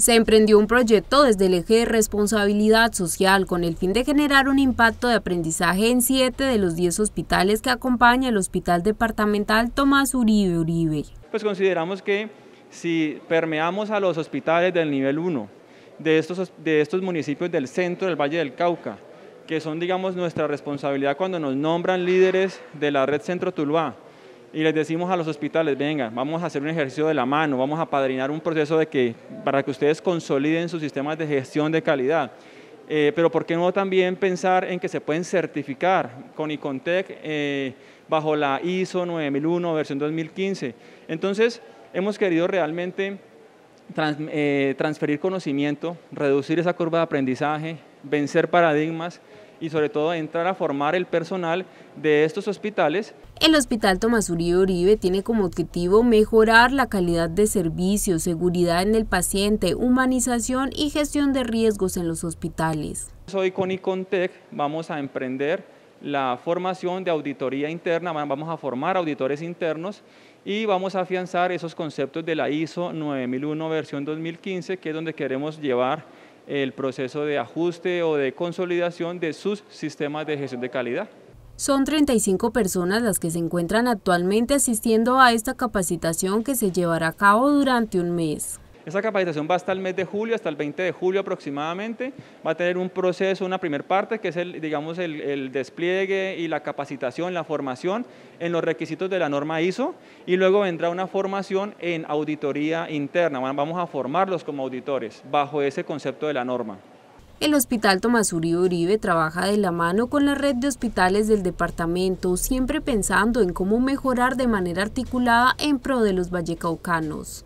se emprendió un proyecto desde el eje de responsabilidad social con el fin de generar un impacto de aprendizaje en siete de los diez hospitales que acompaña el Hospital Departamental Tomás Uribe Uribe. Pues consideramos que si permeamos a los hospitales del nivel 1, de estos, de estos municipios del centro del Valle del Cauca, que son digamos nuestra responsabilidad cuando nos nombran líderes de la red Centro Tuluá, y les decimos a los hospitales, venga, vamos a hacer un ejercicio de la mano, vamos a padrinar un proceso de que, para que ustedes consoliden sus sistemas de gestión de calidad. Eh, pero ¿por qué no también pensar en que se pueden certificar con Icontec eh, bajo la ISO 9001 versión 2015? Entonces, hemos querido realmente eh, transferir conocimiento, reducir esa curva de aprendizaje, vencer paradigmas y sobre todo entrar a formar el personal de estos hospitales. El Hospital Tomás Uribe Uribe tiene como objetivo mejorar la calidad de servicio, seguridad en el paciente, humanización y gestión de riesgos en los hospitales. Hoy con Icontec vamos a emprender la formación de auditoría interna, vamos a formar auditores internos y vamos a afianzar esos conceptos de la ISO 9001 versión 2015, que es donde queremos llevar el proceso de ajuste o de consolidación de sus sistemas de gestión de calidad. Son 35 personas las que se encuentran actualmente asistiendo a esta capacitación que se llevará a cabo durante un mes. Esa capacitación va hasta el mes de julio, hasta el 20 de julio aproximadamente. Va a tener un proceso, una primer parte, que es el, digamos, el, despliegue y la capacitación, la formación en los requisitos de la norma ISO. Y luego vendrá una formación en auditoría interna. vamos a formarlos como auditores bajo ese concepto de la norma. El Hospital Tomás Uribe Uribe trabaja de la mano con la red de hospitales del departamento, siempre pensando en cómo mejorar de manera articulada en pro de los vallecaucanos.